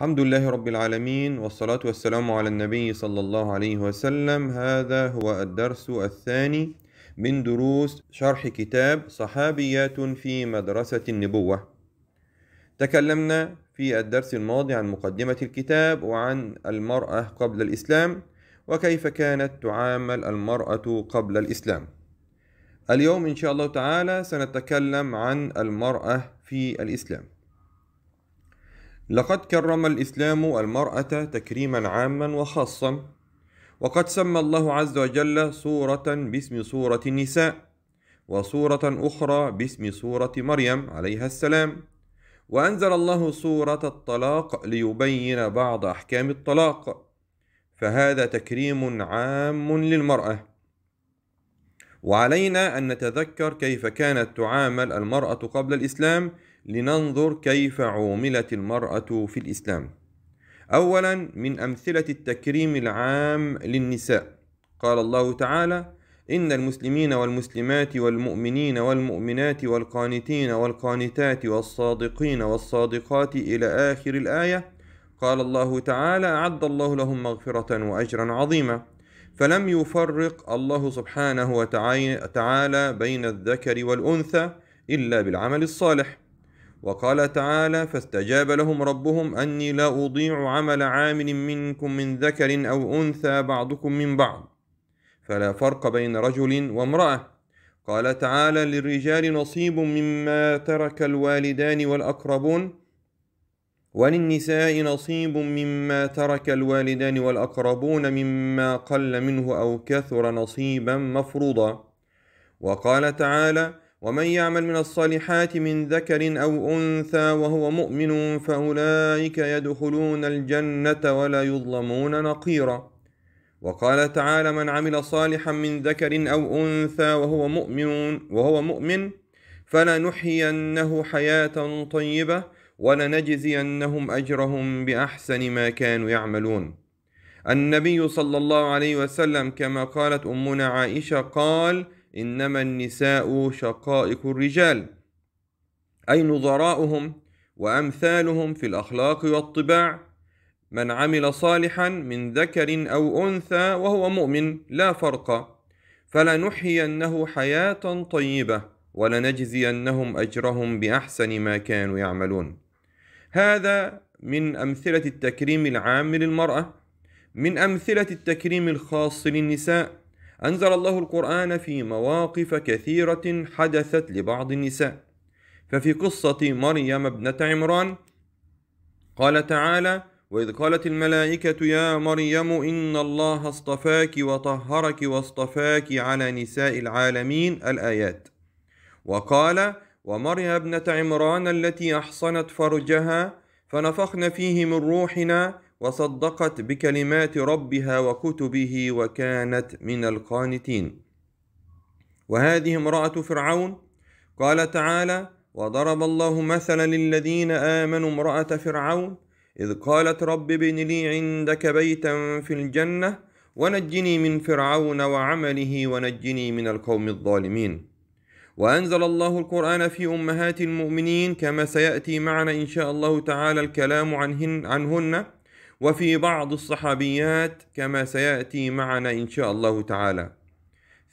الحمد لله رب العالمين والصلاة والسلام على النبي صلى الله عليه وسلم هذا هو الدرس الثاني من دروس شرح كتاب صحابيات في مدرسة النبوة تكلمنا في الدرس الماضي عن مقدمة الكتاب وعن المرأة قبل الإسلام وكيف كانت تعامل المرأة قبل الإسلام اليوم إن شاء الله تعالى سنتكلم عن المرأة في الإسلام لقد كرم الإسلام المرأة تكريما عاما وخاصا وقد سمى الله عز وجل سورة باسم سورة النساء وسورة أخرى باسم سورة مريم عليها السلام وأنزل الله سورة الطلاق ليبين بعض أحكام الطلاق فهذا تكريم عام للمرأة وعلينا أن نتذكر كيف كانت تعامل المرأة قبل الإسلام لننظر كيف عوملت المرأة في الإسلام. أولا من أمثلة التكريم العام للنساء قال الله تعالى: إن المسلمين والمسلمات والمؤمنين والمؤمنات والقانتين والقانتات والصادقين والصادقات إلى آخر الآية قال الله تعالى أعد الله لهم مغفرة وأجرا عظيما فلم يفرق الله سبحانه وتعالى بين الذكر والأنثى إلا بالعمل الصالح وقال تعالى فاستجاب لهم ربهم اني لا اضيع عمل عامل منكم من ذكر او انثى بعضكم من بعض فلا فرق بين رجل وامراه قال تعالى للرجال نصيب مما ترك الوالدان والاقربون وللنساء نصيب مما ترك الوالدان والاقربون مما قل منه او كثر نصيبا مفروضا وقال تعالى ومن يعمل من الصالحات من ذكر او انثى وهو مؤمن فاولئك يدخلون الجنه ولا يظلمون نقيرا وقال تعالى من عمل صالحا من ذكر او انثى وهو مؤمن وهو مؤمن فلنحيينه حياه طيبه ولنجزينهم اجرهم باحسن ما كانوا يعملون النبي صلى الله عليه وسلم كما قالت امنا عائشه قال إنما النساء شقائق الرجال أي نظراؤهم وأمثالهم في الأخلاق والطباع من عمل صالحا من ذكر أو أنثى وهو مؤمن لا فرق فلنحيينه حياة طيبة ولنجزينهم أجرهم بأحسن ما كانوا يعملون هذا من أمثلة التكريم العام للمرأة من أمثلة التكريم الخاص للنساء أنزل الله القرآن في مواقف كثيرة حدثت لبعض النساء ففي قصة مريم ابنة عمران قال تعالى وإذ قالت الملائكة يا مريم إن الله اصطفاك وطهرك واصطفاك على نساء العالمين الآيات وقال ومريم ابنة عمران التي أحصنت فرجها فنفخنا فيه من روحنا وصدقت بكلمات ربها وكتبه وكانت من القانتين وهذه امراه فرعون قال تعالى وضرب الله مثلا للذين امنوا امراه فرعون اذ قالت رب ابن لي عندك بيتا في الجنه ونجني من فرعون وعمله ونجني من القوم الظالمين وأنزل الله القرآن في أمهات المؤمنين كما سيأتي معنا إن شاء الله تعالى الكلام عنهن, عنهن وفي بعض الصحابيات كما سياتي معنا ان شاء الله تعالى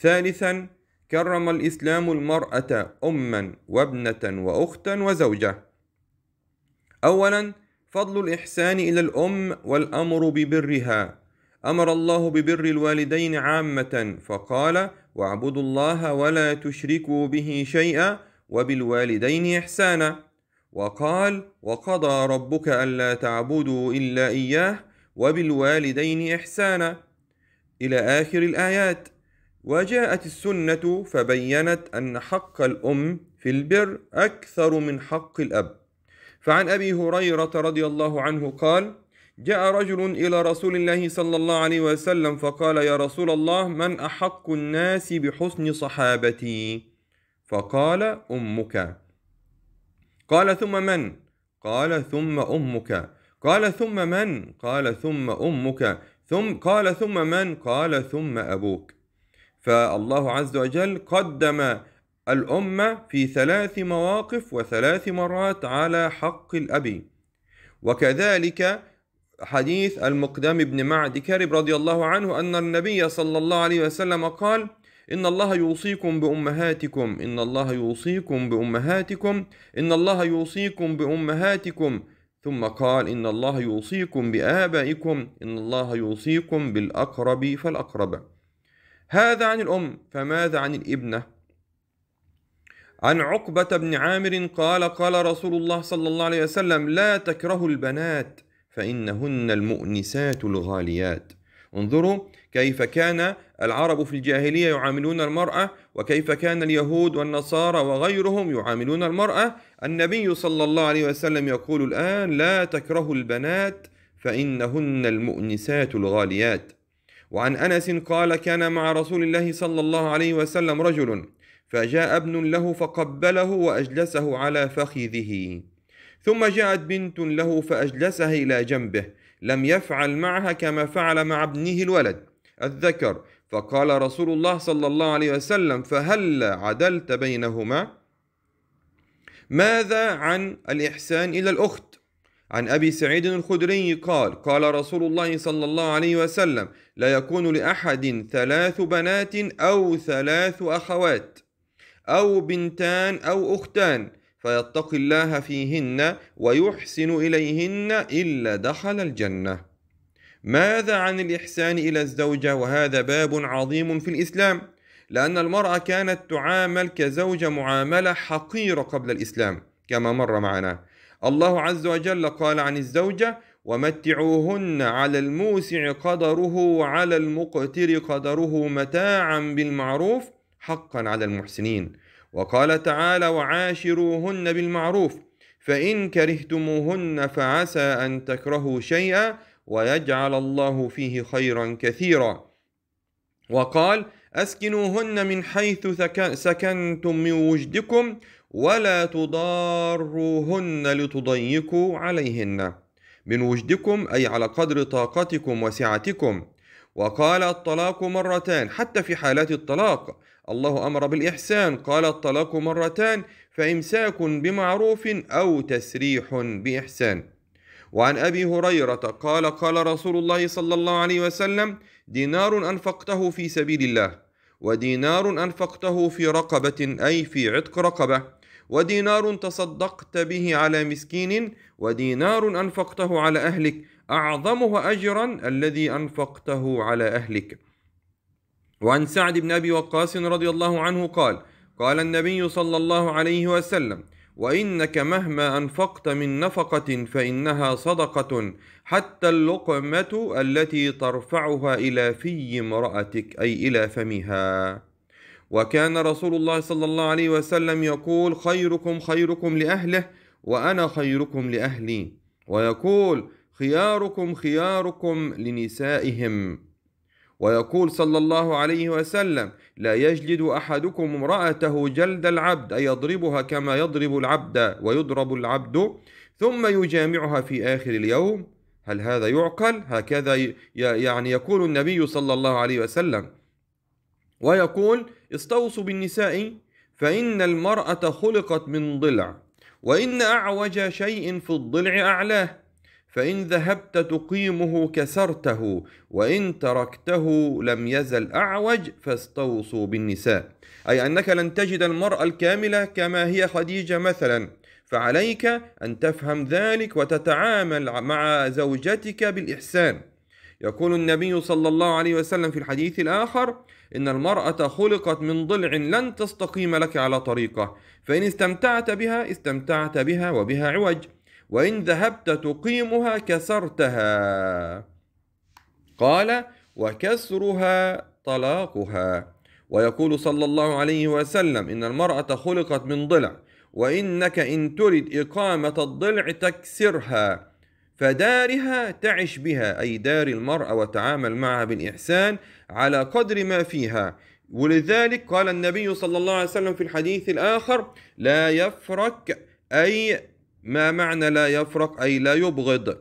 ثالثا كرم الاسلام المراه اما وابنه واختا وزوجه اولا فضل الاحسان الى الام والامر ببرها امر الله ببر الوالدين عامه فقال واعبدوا الله ولا تشركوا به شيئا وبالوالدين احسانا وقال وقضى ربك الا تعبدوا الا اياه وبالوالدين احسانا الى اخر الايات وجاءت السنه فبينت ان حق الام في البر اكثر من حق الاب فعن ابي هريره رضي الله عنه قال جاء رجل الى رسول الله صلى الله عليه وسلم فقال يا رسول الله من احق الناس بحسن صحابتي فقال امك قال ثم من قال ثم امك قال ثم من قال ثم امك ثم قال ثم من قال ثم ابوك فالله عز وجل قدم الامه في ثلاث مواقف وثلاث مرات على حق الاب وكذلك حديث المقدام بن معد كرب رضي الله عنه ان النبي صلى الله عليه وسلم قال إن الله يوصيكم بأمهاتكم إن الله يوصيكم بأمهاتكم إن الله يوصيكم بأمهاتكم ثم قال إن الله يوصيكم بآبائكم إن الله يوصيكم بالأقرب فالأقرب هذا عن الأم فماذا عن الابنة؟ عن عقبة بن عامر قال قال رسول الله صلى الله عليه وسلم لا تكرهوا البنات فإنهن المؤنسات الغاليات انظروا كيف كان العرب في الجاهلية يعاملون المرأة وكيف كان اليهود والنصارى وغيرهم يعاملون المرأة النبي صلى الله عليه وسلم يقول الآن لا تكرهوا البنات فإنهن المؤنسات الغاليات وعن أنس قال كان مع رسول الله صلى الله عليه وسلم رجل فجاء ابن له فقبله وأجلسه على فخذه ثم جاءت بنت له فأجلسها إلى جنبه لم يفعل معها كما فعل مع ابنه الولد الذكر فقال رسول الله صلى الله عليه وسلم فهل عدلت بينهما ماذا عن الإحسان إلى الأخت عن أبي سعيد الخدري قال قال رسول الله صلى الله عليه وسلم لا يكون لأحد ثلاث بنات أو ثلاث أخوات أو بنتان أو أختان فيتقي الله فيهن ويحسن إليهن إلا دخل الجنة ماذا عن الإحسان إلى الزوجة وهذا باب عظيم في الإسلام لأن المرأة كانت تعامل كزوجة معاملة حقيرة قبل الإسلام كما مر معنا الله عز وجل قال عن الزوجة ومتعوهن على الموسع قدره وعلى المقتر قدره متاعا بالمعروف حقا على المحسنين وقال تعالى وعاشروهن بالمعروف فان كرهتموهن فعسى ان تكرهوا شيئا ويجعل الله فيه خيرا كثيرا وقال اسكنوهن من حيث سكنتم من وجدكم ولا تضاروهن لتضيقوا عليهن من وجدكم اي على قدر طاقتكم وسعتكم وقال الطلاق مرتان حتى في حالات الطلاق الله أمر بالإحسان قال الطلاق مرتان فإمساك بمعروف أو تسريح بإحسان وعن أبي هريرة قال قال رسول الله صلى الله عليه وسلم دينار أنفقته في سبيل الله ودينار أنفقته في رقبة أي في عتق رقبة ودينار تصدقت به على مسكين ودينار أنفقته على أهلك أعظمه أجرا الذي أنفقته على أهلك وعن سعد بن ابي وقاص رضي الله عنه قال قال النبي صلى الله عليه وسلم وانك مهما انفقت من نفقه فانها صدقه حتى اللقمه التي ترفعها الى في امراتك اي الى فمها وكان رسول الله صلى الله عليه وسلم يقول خيركم خيركم لاهله وانا خيركم لاهلي ويقول خياركم خياركم لنسائهم ويقول صلى الله عليه وسلم لا يجلد احدكم امراته جلد العبد اي يضربها كما يضرب العبد ويضرب العبد ثم يجامعها في اخر اليوم هل هذا يعقل هكذا يعني يقول النبي صلى الله عليه وسلم ويقول استوصوا بالنساء فان المراه خلقت من ضلع وان اعوج شيء في الضلع اعلاه فإن ذهبت تقيمه كسرته وإن تركته لم يزل أعوج فاستوصوا بالنساء أي أنك لن تجد المرأة الكاملة كما هي خديجة مثلا فعليك أن تفهم ذلك وتتعامل مع زوجتك بالإحسان يقول النبي صلى الله عليه وسلم في الحديث الآخر إن المرأة خلقت من ضلع لن تستقيم لك على طريقة فإن استمتعت بها استمتعت بها وبها عوج وإن ذهبت تقيمها كسرتها قال وكسرها طلاقها ويقول صلى الله عليه وسلم إن المرأة خلقت من ضلع وإنك إن ترد إقامة الضلع تكسرها فدارها تعش بها أي دار المرأة وتعامل معها بالإحسان على قدر ما فيها ولذلك قال النبي صلى الله عليه وسلم في الحديث الآخر لا يفرك أي ما معنى لا يفرق أي لا يبغض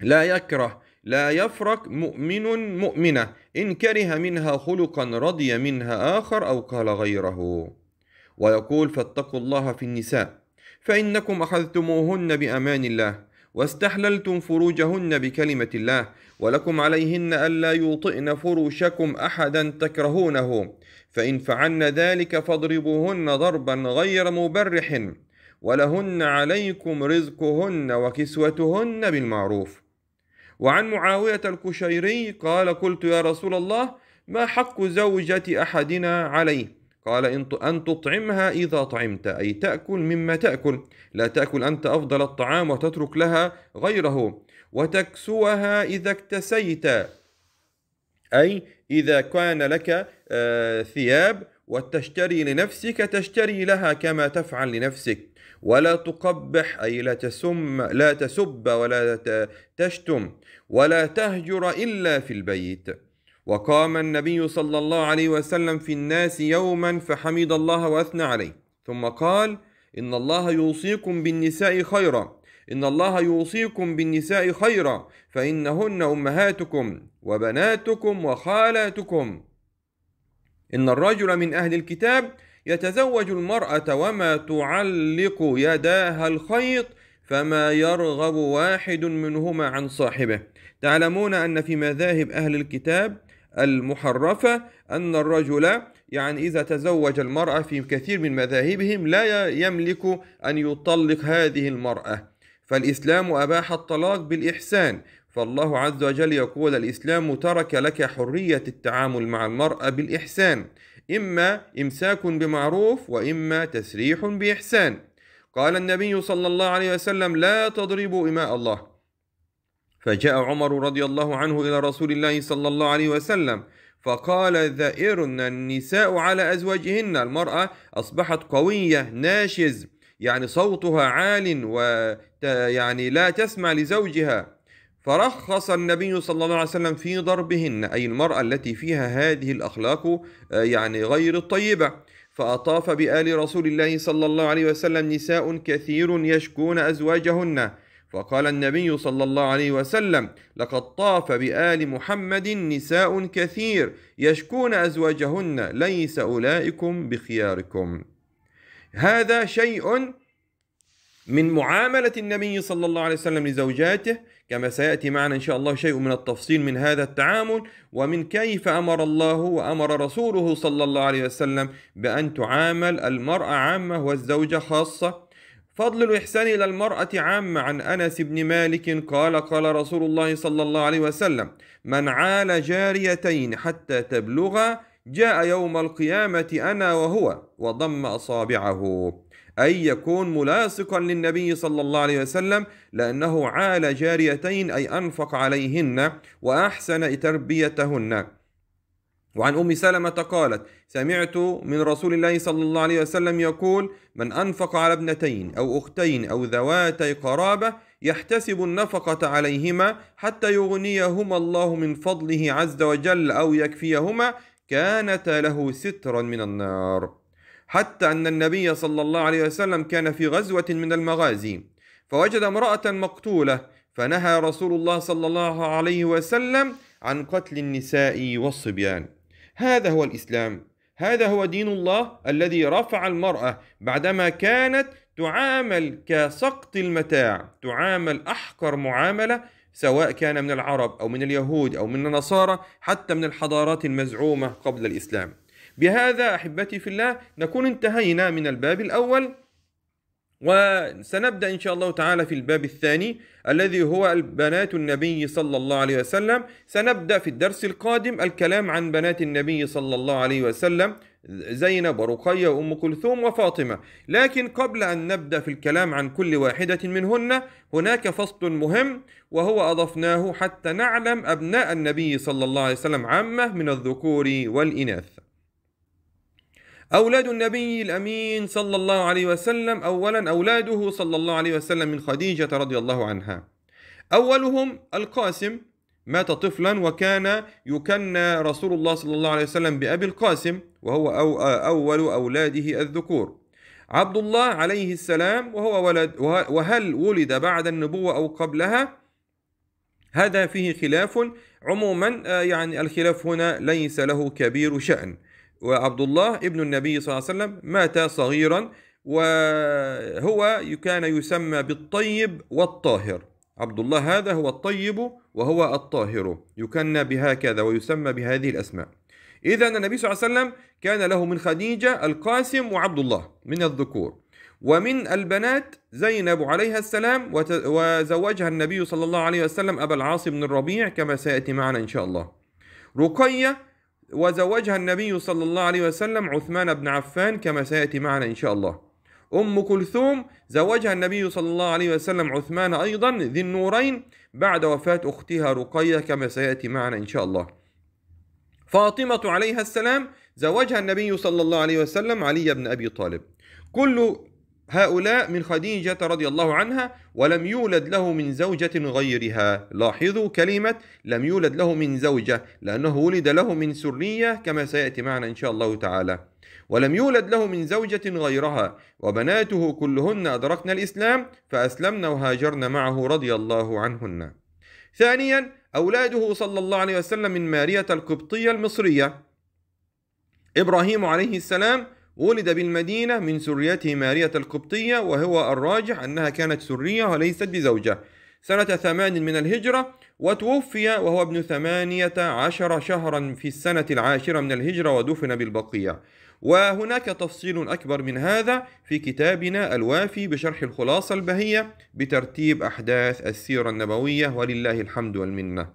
لا يكره لا يفرق مؤمن مؤمنة إن كره منها خلقا رضي منها آخر أو قال غيره ويقول فاتقوا الله في النساء فإنكم أخذتموهن بأمان الله واستحللتم فروجهن بكلمة الله ولكم عليهن ألا يوطئن فروشكم أحدا تكرهونه فإن فعلن ذلك فاضربوهن ضربا غير مبرح ولهن عليكم رزقهن وكسوتهن بالمعروف وعن معاوية الكشيري قال قلت يا رسول الله ما حق زوجة أحدنا عليه قال أن تطعمها إذا طعمت أي تأكل مما تأكل لا تأكل أنت أفضل الطعام وتترك لها غيره وتكسوها إذا اكتسيت أي إذا كان لك آه، ثياب وتشتري لنفسك تشتري لها كما تفعل لنفسك ولا تقبح أي لا تسم لا تسب ولا تشتم ولا تهجر إلا في البيت وقام النبي صلى الله عليه وسلم في الناس يوما فحمد الله وأثنى عليه ثم قال إن الله يوصيكم بالنساء خيرا إن الله يوصيكم بالنساء خيرا فإنهن أمهاتكم وبناتكم وخالاتكم إن الرجل من أهل الكتاب يتزوج المرأة وما تعلق يداها الخيط فما يرغب واحد منهما عن صاحبه تعلمون أن في مذاهب أهل الكتاب المحرفة أن الرجل يعني إذا تزوج المرأة في كثير من مذاهبهم لا يملك أن يطلق هذه المرأة فالإسلام أباح الطلاق بالإحسان فالله عز وجل يقول الإسلام ترك لك حرية التعامل مع المرأة بالإحسان إما إمساك بمعروف وإما تسريح بإحسان قال النبي صلى الله عليه وسلم لا تضربوا إماء الله فجاء عمر رضي الله عنه إلى رسول الله صلى الله عليه وسلم فقال ذائرن النساء على أزواجهن المرأة أصبحت قوية ناشز يعني صوتها عال و يعني لا تسمع لزوجها فرخص النبي صلى الله عليه وسلم في ضربهن أي المرأة التي فيها هذه الأخلاق آه، يعني غير الطيبة فأطاف بآل رسول الله صلى الله عليه وسلم نساء كثير يشكون أزواجهن فقال النبي صلى الله عليه وسلم لقد طاف بآل محمد نساء كثير يشكون أزواجهن ليس أولئكم بخياركم هذا شيء من معاملة النبي صلى الله عليه وسلم لزوجاته كما سيأتي معنا إن شاء الله شيء من التفصيل من هذا التعامل ومن كيف أمر الله وأمر رسوله صلى الله عليه وسلم بأن تعامل المرأة عامة والزوجة خاصة فضل الإحسان إلى المرأة عامة عن أنس بن مالك قال قال رسول الله صلى الله عليه وسلم من عال جاريتين حتى تبلغا جاء يوم القيامة أنا وهو وضم أصابعه أي يكون ملاصقا للنبي صلى الله عليه وسلم لأنه عال جاريتين أي أنفق عليهن وأحسن تربيتهن وعن أم سلمة قالت سمعت من رسول الله صلى الله عليه وسلم يقول من أنفق على ابنتين أو أختين أو ذواتي قرابة يحتسب النفقة عليهما حتى يغنيهما الله من فضله عز وجل أو يكفيهما كانت له سترا من النار حتى أن النبي صلى الله عليه وسلم كان في غزوة من المغازي فوجد امرأة مقتولة فنهى رسول الله صلى الله عليه وسلم عن قتل النساء والصبيان هذا هو الإسلام هذا هو دين الله الذي رفع المرأة بعدما كانت تعامل كسقط المتاع تعامل أحقر معاملة سواء كان من العرب أو من اليهود أو من النصارى حتى من الحضارات المزعومة قبل الإسلام بهذا أحبتي في الله نكون انتهينا من الباب الأول وسنبدأ إن شاء الله تعالى في الباب الثاني الذي هو بنات النبي صلى الله عليه وسلم سنبدأ في الدرس القادم الكلام عن بنات النبي صلى الله عليه وسلم زينب ورقية وأم كلثوم وفاطمة لكن قبل أن نبدأ في الكلام عن كل واحدة منهن هناك فصل مهم وهو أضفناه حتى نعلم أبناء النبي صلى الله عليه وسلم عامة من الذكور والإناث أولاد النبي الأمين صلى الله عليه وسلم أولا أولاده صلى الله عليه وسلم من خديجة رضي الله عنها أولهم القاسم مات طفلا وكان يكنى رسول الله صلى الله عليه وسلم بأبي القاسم وهو أو أول أولاده الذكور عبد الله عليه السلام وهو ولد وهل ولد بعد النبوة أو قبلها هذا فيه خلاف عموما آه، يعني الخلاف هنا ليس له كبير شأن وعبد الله ابن النبي صلى الله عليه وسلم مات صغيرا وهو كان يسمى بالطيب والطاهر عبد الله هذا هو الطيب وهو الطاهر يكنى بهكذا ويسمى بهذه الأسماء إذا النبي صلى الله عليه وسلم كان له من خديجة القاسم وعبد الله من الذكور ومن البنات زينب عليها السلام وزوجها النبي صلى الله عليه وسلم أبا العاص بن الربيع كما سيأتي معنا إن شاء الله رقية وزوجها النبي صلى الله عليه وسلم عثمان بن عفان كما سيأتي معنا إن شاء الله أم كلثوم زوجها النبي صلى الله عليه وسلم عثمان أيضا ذي النورين بعد وفاة أختها رقية كما سيأتي معنا إن شاء الله فاطمة عليها السلام زوجها النبي صلى الله عليه وسلم علي بن أبي طالب كل هؤلاء من خديجة رضي الله عنها ولم يولد له من زوجة غيرها لاحظوا كلمة لم يولد له من زوجة لأنه ولد له من سرية كما سيأتي معنا إن شاء الله تعالى ولم يولد له من زوجة غيرها وبناته كلهن أدركن الإسلام فأسلمن وهاجرن معه رضي الله عنهن ثانيا أولاده صلى الله عليه وسلم من مارية القبطية المصرية إبراهيم عليه السلام ولد بالمدينة من سريته مارية القبطية وهو الراجح أنها كانت سرية وليست بزوجة سنة ثمان من الهجرة وتوفي وهو ابن ثمانية عشر شهرا في السنة العاشرة من الهجرة ودفن بالبقية وهناك تفصيل أكبر من هذا في كتابنا الوافي بشرح الخلاصة البهية بترتيب أحداث السيرة النبوية ولله الحمد والمنة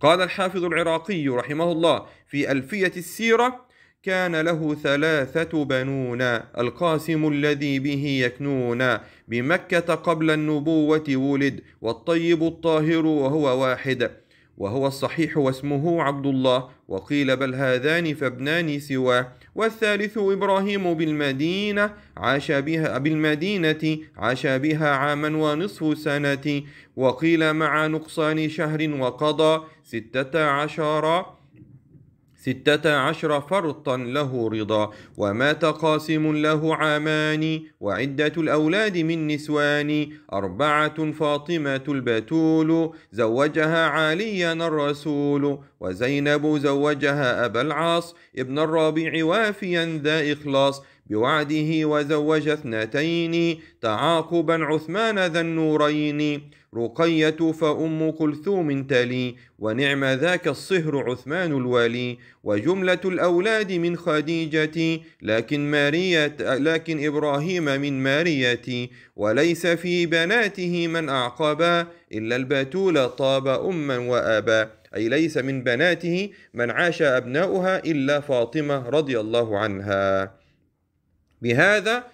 قال الحافظ العراقي رحمه الله في ألفية السيرة كان له ثلاثة بنون القاسم الذي به يكنون بمكة قبل النبوة ولد والطيب الطاهر وهو واحد وهو الصحيح واسمه عبد الله وقيل بل هذان فابنان سواه والثالث إبراهيم بالمدينة عاش بها بالمدينة عاش بها عاما ونصف سنة وقيل مع نقصان شهر وقضى ستة عشر ستة عشر فرطا له رضا ومات قاسم له عامان وعدة الأولاد من نسوان أربعة فاطمة البتول زوجها عليا الرسول وزينب زوجها أبا العاص ابن الرابع وافيا ذا إخلاص بوعده وزوج اثنتين تعاقبا عثمان ذا النورين رقية فأم كلثوم تلي ونعم ذاك الصهر عثمان الولي وجملة الأولاد من خديجة لكن مارية لكن إبراهيم من مارية وليس في بناته من أعقبا إلا البتول طاب أما وأبا أي ليس من بناته من عاش أبناؤها إلا فاطمة رضي الله عنها بهذا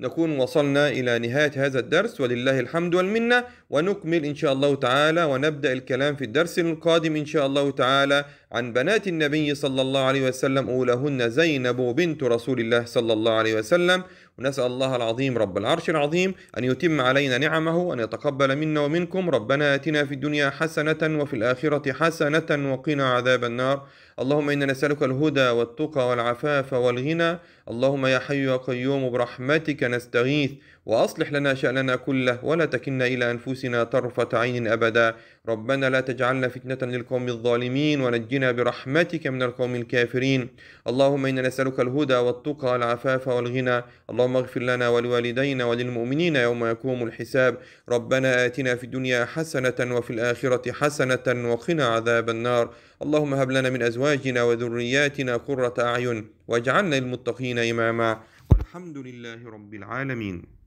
نكون وصلنا إلى نهاية هذا الدرس ولله الحمد والمنة ونكمل إن شاء الله تعالى ونبدأ الكلام في الدرس القادم إن شاء الله تعالى عن بنات النبي صلى الله عليه وسلم أولهن زينب بنت رسول الله صلى الله عليه وسلم ونسأل الله العظيم رب العرش العظيم أن يتم علينا نعمه وأن يتقبل منا ومنكم ربنا آتنا في الدنيا حسنة وفي الآخرة حسنة وقنا عذاب النار اللهم إنا نسألك الهدى والتقى والعفاف والغنى اللهم يا حي يا قيوم برحمتك نستغيث وأصلح لنا شأننا كله ولا تكلنا إلى أنفسنا طرفة عين أبدا ربنا لا تجعلنا فتنة للقوم الظالمين ونجنا برحمتك من القوم الكافرين اللهم إنا نسألك الهدى والتقى والعفاف والغنى اللهم اغفر لنا ولوالدينا وللمؤمنين يوم يقوم الحساب ربنا آتنا في الدنيا حسنة وفي الآخرة حسنة وقنا عذاب النار اللهم هب لنا من أزواجنا وذرياتنا قرة أعين واجعلنا للمتقين إماما والحمد لله رب العالمين